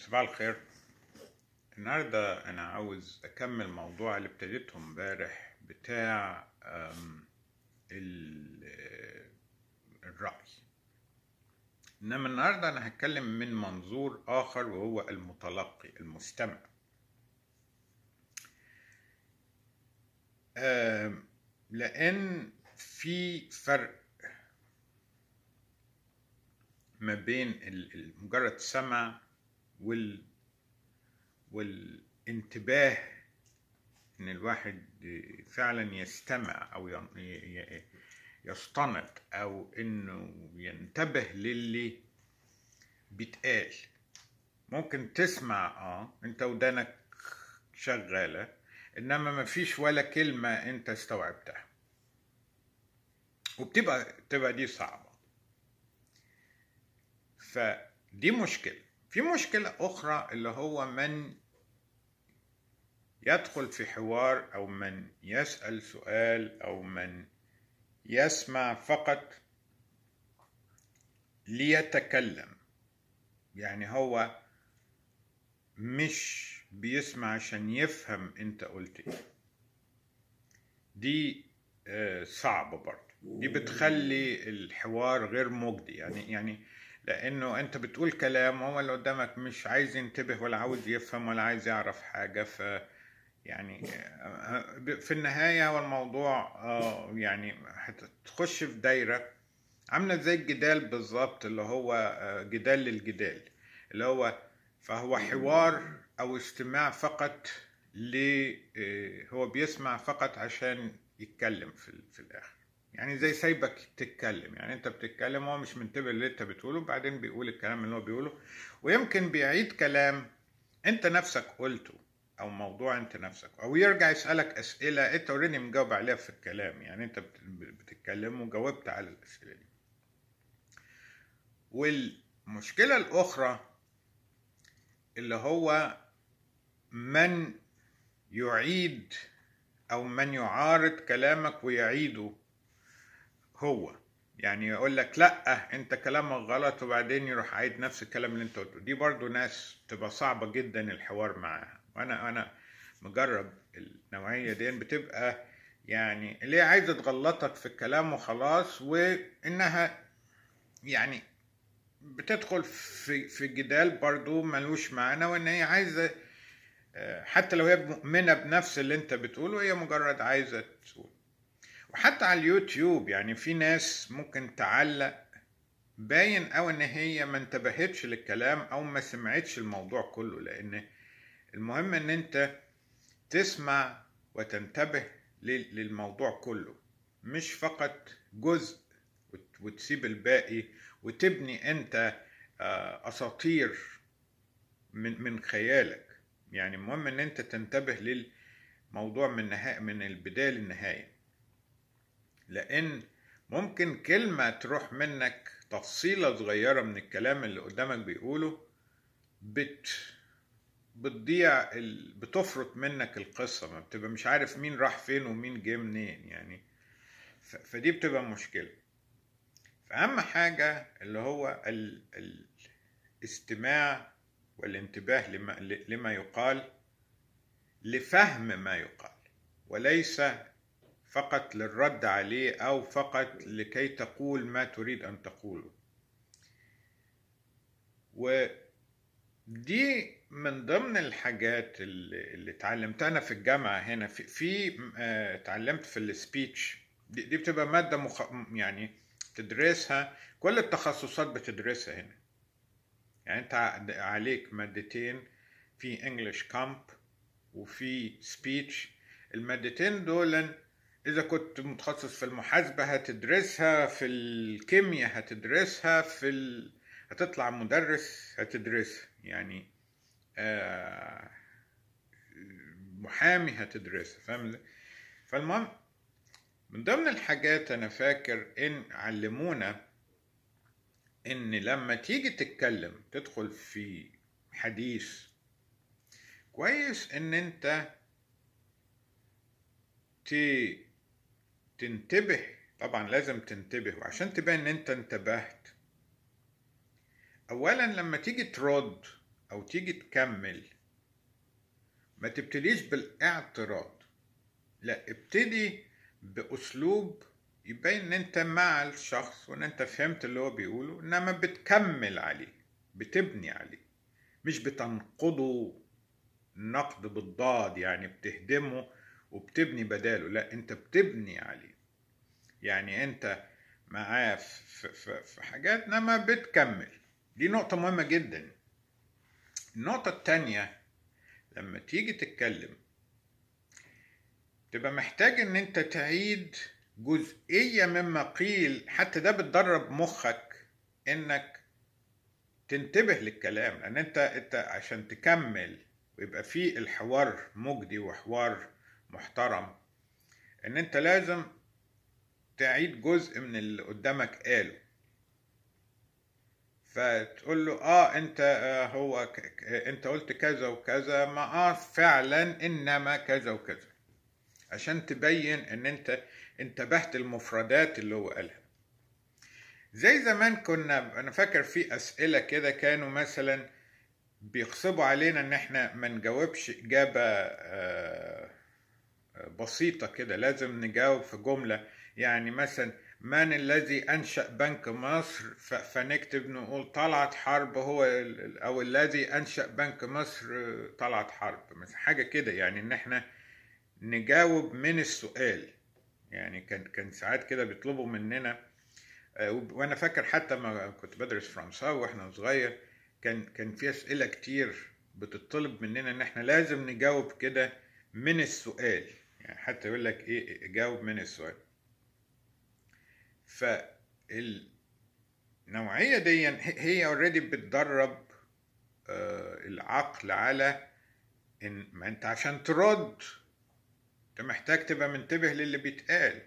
صباح الخير النهاردة أنا عاوز أكمل موضوع اللي ابتديته امبارح بتاع آه، الرأي إنما النهاردة أنا هتكلم من منظور آخر وهو المتلقي المستمع لأن في فرق ما بين مجرد سمع وال والانتباه ان الواحد فعلا يستمع او يستنط او انه ينتبه للي بيتقال ممكن تسمع اه انت ودانك شغالة انما مفيش ولا كلمة انت استوعبتها وبتبقى تبقى دي صعبة فدي مشكلة في مشكلة أخرى اللي هو من يدخل في حوار أو من يسأل سؤال أو من يسمع فقط ليتكلم يعني هو مش بيسمع عشان يفهم انت قلت ايه دي آه، صعبة برضه دي بتخلي الحوار غير مجدي يعني يعني لانه انت بتقول كلام هو اللي قدامك مش عايز ينتبه ولا عاوز يفهم ولا عايز يعرف حاجه ف يعني في النهايه هو الموضوع آه، يعني هتخش في دايره عامله زي الجدال بالظبط اللي هو آه، جدال للجدال اللي هو فهو حوار او استماع فقط ل آه، هو بيسمع فقط عشان يتكلم في الاخر يعني زي سايبك تتكلم يعني انت بتتكلم هو مش منتبه اللي انت بتقوله بعدين بيقول الكلام اللي هو بيقوله ويمكن بيعيد كلام انت نفسك قلته او موضوع انت نفسك او يرجع يسالك اسئله انت اوريدي مجاوب عليها في الكلام يعني انت بتتكلم وجاوبت على الاسئله دي والمشكله الاخرى اللي هو من يعيد او من يعارض كلامك ويعيده هو يعني يقول لك لا انت كلامك غلط وبعدين يروح عايد نفس الكلام اللي انت قلته دي برضو ناس تبقى صعبه جدا الحوار معاها وانا انا مجرب النوعيه دي بتبقى يعني اللي هي عايزه تغلطك في الكلام وخلاص وانها يعني بتدخل في في جدال برضو ملوش معنى وان هي عايزه آه، حتى لو هي مؤمنه بنفس اللي انت بتقوله هي مجرد عايزه تقول وحتى على اليوتيوب يعني في ناس ممكن تعلق باين او ان هي ما انتبهتش للكلام او ما سمعتش الموضوع كله لان المهم ان انت تسمع وتنتبه للموضوع كله مش فقط جزء وتسيب الباقي وتبني انت آه، اساطير من من خيالك يعني المهم ان انت تنتبه للموضوع من نهاية من البدايه للنهايه لأن ممكن كلمة تروح منك تفصيلة صغيرة من الكلام اللي قدامك بيقوله بت بتضيع ال... بتفرط منك القصة ما بتبقى مش عارف مين راح فين ومين جه منين يعني ف... فدي بتبقى مشكلة فأهم حاجة اللي هو ال... الاستماع والانتباه لما, لما يقال لفهم ما يقال وليس فقط للرد عليه أو فقط لكي تقول ما تريد أن تقوله ودي من ضمن الحاجات اللي اتعلمتها أنا في الجامعة هنا في, في آه، اتعلمت في السبيتش دي, دي بتبقى مادة مخ... يعني تدرسها كل التخصصات بتدرسها هنا يعني انت عليك مادتين في انجلش كامب وفي سبيتش المادتين دول إذا كنت متخصص في المحاسبة هتدرسها في الكيمياء هتدرسها في ال... هتطلع مدرس هتدرسها يعني آه، محامي هتدرسها فاهم فالمهم من ضمن الحاجات أنا فاكر إن علمونا إن لما تيجي تتكلم تدخل في حديث كويس إن أنت تي تنتبه طبعا لازم تنتبه وعشان تبين ان انت انتبهت اولا لما تيجي ترد او تيجي تكمل ما تبتديش بالاعتراض لا ابتدي باسلوب يبين ان انت مع الشخص وان انت فهمت اللي هو بيقوله انما بتكمل عليه بتبني عليه مش بتنقضه نقد بالضاد يعني بتهدمه وبتبني بداله لا انت بتبني عليه يعني انت معاه في, حاجات انما بتكمل دي نقطه مهمه جدا النقطه التانيه لما تيجي تتكلم تبقى محتاج ان انت تعيد جزئيه مما قيل حتى ده بتدرب مخك انك تنتبه للكلام لان انت انت عشان تكمل ويبقى في الحوار مجدي وحوار محترم ان انت لازم تعيد جزء من اللي قدامك قاله فتقول له اه انت آه هو ك... انت قلت كذا وكذا ما اه فعلا انما كذا وكذا عشان تبين ان انت انتبهت المفردات اللي هو قالها زي زمان كنا انا فاكر في اسئله كده كانوا مثلا بيغصبوا علينا ان احنا ما نجاوبش اجابه آه بسيطة كده لازم نجاوب في جملة يعني مثلا من الذي أنشأ بنك مصر فنكتب نقول طلعت حرب هو أو الذي أنشأ بنك مصر طلعت حرب مثلا حاجة كده يعني إن إحنا نجاوب من السؤال يعني كان كان ساعات كده بيطلبوا مننا آه، وانا فاكر حتى ما كنت بدرس فرنساوي واحنا صغير كان كان في اسئله كتير بتطلب مننا ان احنا لازم نجاوب كده من السؤال يعني حتى يقول لك ايه جاوب من السؤال فالنوعيه دي هي اوريدي بتدرب آه، العقل على ان ما انت عشان ترد انت محتاج تبقى منتبه للي بيتقال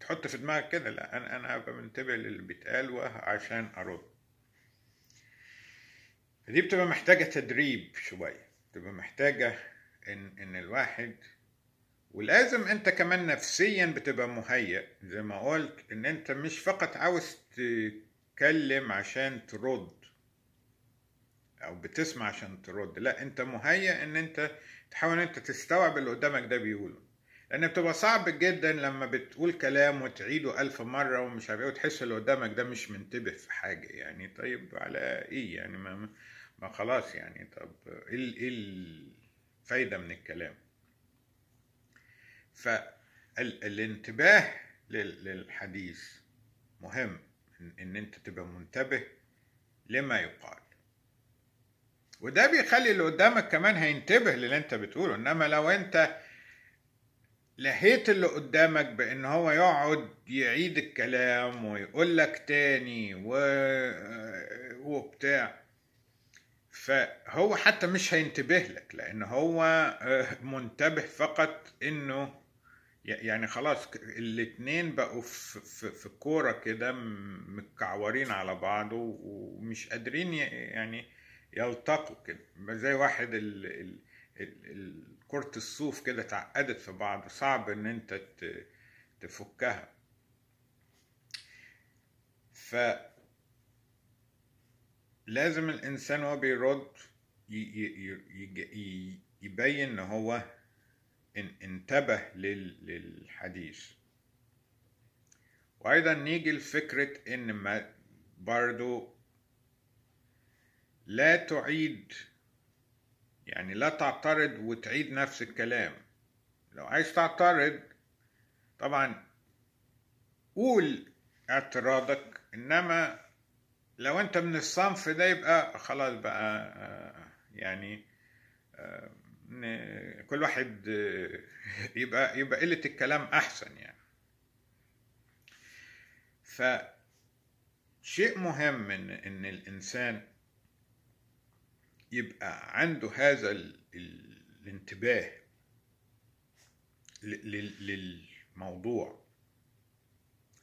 تحط في دماغك كده لا انا انا هبقى منتبه للي بيتقال وعشان ارد دي بتبقى محتاجة تدريب شوية بتبقى محتاجة إن إن الواحد ولازم انت كمان نفسيا بتبقى مهيئ زي ما قلت ان انت مش فقط عاوز تكلم عشان ترد او بتسمع عشان ترد لا انت مهيئ ان انت تحاول انت تستوعب اللي قدامك ده بيقوله لان بتبقى صعب جدا لما بتقول كلام وتعيده الف مره ومش عارف ايه وتحس اللي قدامك ده مش منتبه في حاجه يعني طيب على ايه يعني ما, ما خلاص يعني طب ايه, إيه الفايده من الكلام فالانتباه للحديث مهم ان انت تبقى منتبه لما يقال وده بيخلي اللي قدامك كمان هينتبه للي انت بتقوله انما لو انت لهيت اللي قدامك بان هو يقعد يعيد الكلام ويقول لك تاني و... وبتاع فهو حتى مش هينتبه لك لان هو آه، منتبه فقط انه يعني خلاص الاتنين بقوا في, في, في كده متكعورين على بعض ومش قادرين يعني يلتقوا كده زي واحد ال ال كرة الصوف كده اتعقدت في بعض صعب ان انت تفكها ف لازم الانسان وهو بيرد يبين ان هو انتبه للحديث وايضا نيجي لفكرة ان ما برضو لا تعيد يعني لا تعترض وتعيد نفس الكلام لو عايز تعترض طبعا قول اعتراضك انما لو انت من الصنف ده يبقى خلاص بقى آه، آه، يعني آه، كل واحد آه، يبقى يبقى قله الكلام احسن يعني ف شيء مهم ان ان الانسان يبقى عنده هذا ال... الانتباه للموضوع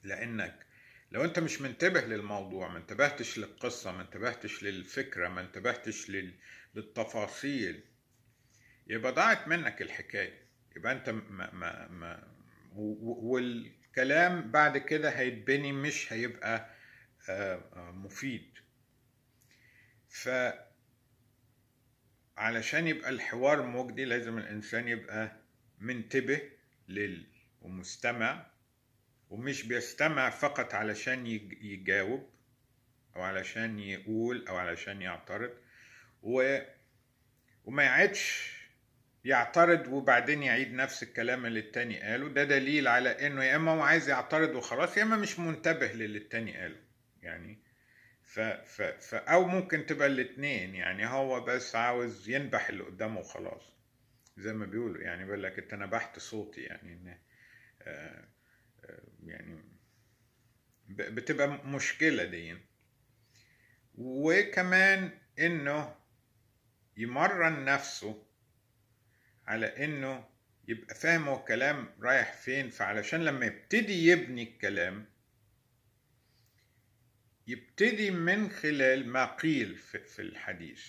لانك لو انت مش منتبه للموضوع ما انتبهتش للقصه ما انتبهتش للفكره ما انتبهتش للتفاصيل يبقى ضاعت منك الحكايه يبقى انت ما ما ما والكلام بعد كده هيتبني مش هيبقى آه، آه، مفيد ف علشان يبقى الحوار مجدي لازم الانسان يبقى منتبه لل ومستمع ومش بيستمع فقط علشان يجاوب او علشان يقول او علشان يعترض و... وما يعدش يعترض وبعدين يعيد نفس الكلام اللي التاني قاله ده دليل على انه يا اما هو عايز يعترض وخلاص يا اما مش منتبه للي التاني قاله يعني ف ف ف او ممكن تبقى الاتنين يعني هو بس عاوز ينبح اللي قدامه وخلاص زي ما بيقولوا يعني بيقول لك انت نبحت صوتي يعني ان آه, آه، يعني بتبقى مشكلة دي وكمان انه يمرن نفسه على انه يبقى فاهم هو الكلام رايح فين فعلشان لما يبتدي يبني الكلام يبتدي من خلال ما قيل في الحديث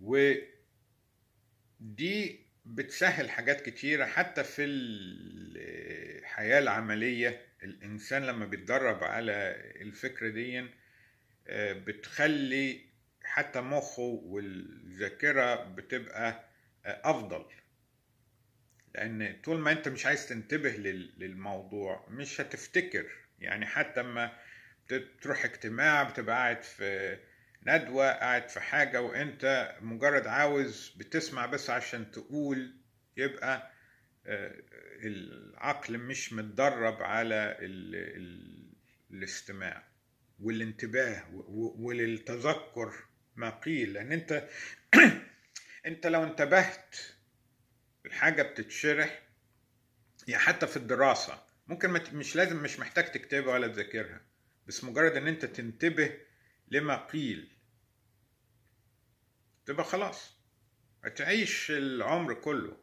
ودي بتسهل حاجات كتيرة حتى في الحياة العملية الإنسان لما بيتدرب على الفكرة دي آه، بتخلي حتى مخه والذاكرة بتبقى أفضل لأن طول ما أنت مش عايز تنتبه للموضوع مش هتفتكر يعني حتى ما بتروح اجتماع بتبقى قاعد في ندوة قاعد في حاجة وأنت مجرد عاوز بتسمع بس عشان تقول يبقى آه، العقل مش متدرب على الـ الـ الاستماع والانتباه وللتذكر ما قيل لان انت انت لو انتبهت الحاجه بتتشرح يعني حتى في الدراسه ممكن مش لازم مش محتاج تكتبها ولا تذاكرها بس مجرد ان انت تنتبه لما قيل تبقى خلاص هتعيش العمر كله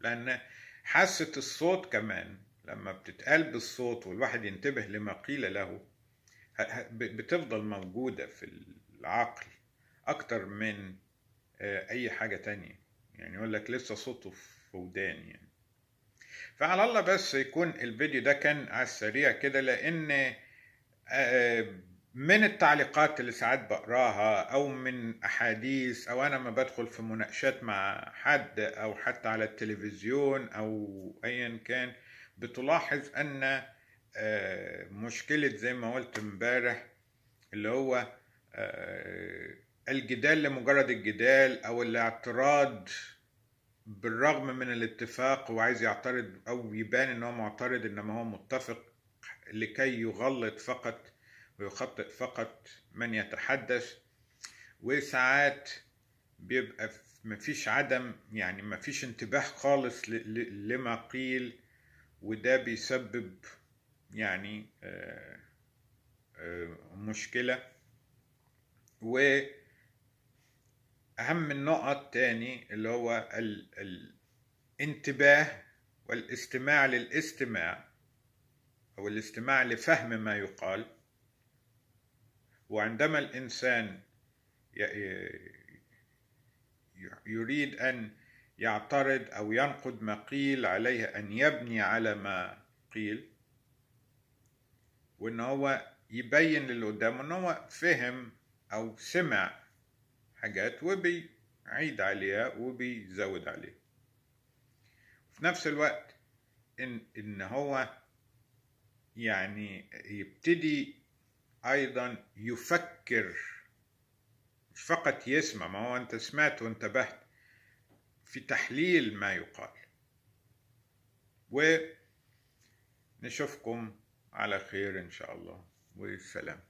لان حاسه الصوت كمان لما بتتقال بالصوت والواحد ينتبه لما قيل له بتفضل موجوده في العقل اكتر من آه، اي حاجة تانية يعني يقول لك لسه صوته في ودان يعني فعلى الله بس يكون الفيديو ده كان على السريع كده لان آه، آه، من التعليقات اللي ساعات بقراها او من احاديث او انا ما بدخل في مناقشات مع حد او حتى على التلفزيون او ايا كان بتلاحظ ان مشكلة زي ما قلت امبارح اللي هو الجدال لمجرد الجدال او الاعتراض بالرغم من الاتفاق وعايز يعترض او يبان ان هو معترض انما هو متفق لكي يغلط فقط ويخطئ فقط من يتحدث وساعات بيبقى مفيش عدم يعني مفيش انتباه خالص لما قيل وده بيسبب يعني آه، آه، مشكله و أهم النقط تاني اللي هو ال... الانتباه والاستماع للاستماع أو الاستماع لفهم ما يقال وعندما الإنسان يريد أن يعترض أو ينقد ما قيل عليه أن يبني على ما قيل وإن هو يبين للي قدامه إن هو فهم أو سمع حاجات وبيعيد عليها وبيزود عليها في نفس الوقت ان ان هو يعني يبتدي ايضا يفكر مش فقط يسمع ما هو انت سمعت وانتبهت في تحليل ما يقال ونشوفكم على خير ان شاء الله والسلام